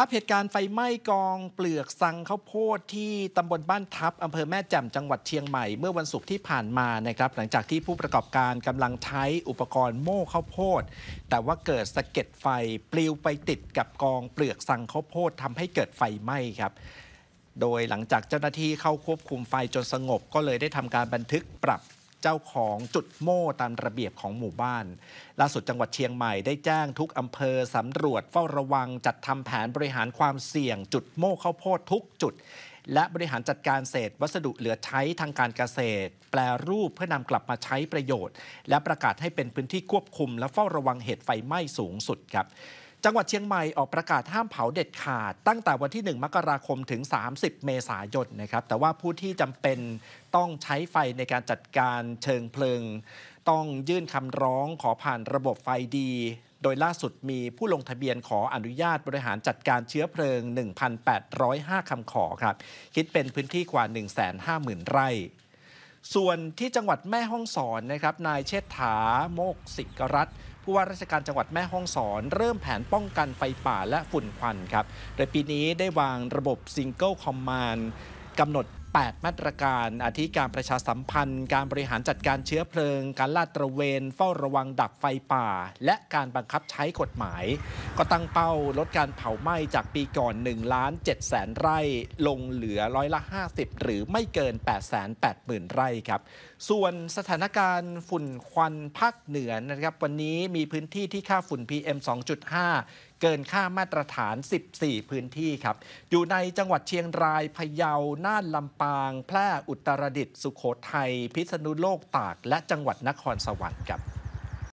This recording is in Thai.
ภาพเหตุการณ์ไฟไหม้กองเปลือกสังข้าวโพดที่ตำบลบ้านทับอำเภอแม่แจ่มจังหวัดเชียงใหม่เมื่อวันศุกร์ที่ผ่านมานะครับหลังจากที่ผู้ประกอบการกำลังใช้อุปกรณ์โม่ข้าวโพดแต่ว่าเกิดสะเก็ดไฟปลิวไปติดกับกองเปลือกสังข้าวโพดทำให้เกิดไฟไหม้ครับ โดยหลังจากเจ้าหน้าที่เข้าควบคุมไฟจนสงบก็เลยได้ทำการบันทึกปรับเจ้าของจุดโม่ตามระเบียบของหมู่บ้าน ล่าสุดจังหวัดเชียงใหม่ได้แจ้งทุกอำเภอสำรวจเฝ้าระวังจัดทำแผนบริหารความเสี่ยง จุดโม่ข้าวโพดทุกจุด และบริหารจัดการเศษวัสดุเหลือใช้ทางการเกษตร แปลรูปเพื่อนำกลับมาใช้ประโยชน์ และประกาศให้เป็นพื้นที่ควบคุม และเฝ้าระวังเหตุไฟไหม้สูงสุดครับจังหวัดเชียงใหม่ออกประกาศห้ามเผาเด็ดขาด ตั้งแต่วันที่ 1มกราคมถึง30เมษายนนะครับ แต่ว่าผู้ที่จำเป็นต้องใช้ไฟในการจัดการเชิงเพลิงต้องยื่นคำร้องขอผ่านระบบไฟดี โดยล่าสุดมีผู้ลงทะเบียนขออนุญาตบริหารจัดการเชื้อเพลิง1,805คำขอครับคิดเป็นพื้นที่กว่า150,000ไร่ส่วนที่จังหวัดแม่ฮ่องสอนนะครับ นายเชษฐา โมกสิกรัตผู้ว่าราชการจังหวัดแม่ฮ่องสอน เริ่มแผนป้องกันไฟป่าและฝุ่นควันครับ โดยปีนี้ได้วางระบบซิงเกิลคอมมานด์กำหนด8มาตรการอาทิการประชาสัมพันธ์การบริหารจัดการเชื้อเพลิง การลาดตระเวนเฝ้าระวังดับไฟป่า และการบังคับใช้กฎหมาย ก็ตั้งเป้าลดการเผาไหม้จากปีก่อน1ล้าน7แสนไร่ ลงเหลือร้อยละ 50 หรือไม่เกิน8 8 0 0 0 0ไร่ครับส่วนสถานการณ์ฝุ่นควันภาคเหนือนะครับวันนี้มีพื้นที่ที่ค่าฝุ่น PM 2.5เกินค่ามาตรฐาน 14 พื้นที่ครับ อยู่ในจังหวัดเชียงราย พะเยาน่านลำปาง แพร่ อุตรดิตถ์ สุโขทัย พิษณุโลกตาก และจังหวัดนครสวรรค์ครับ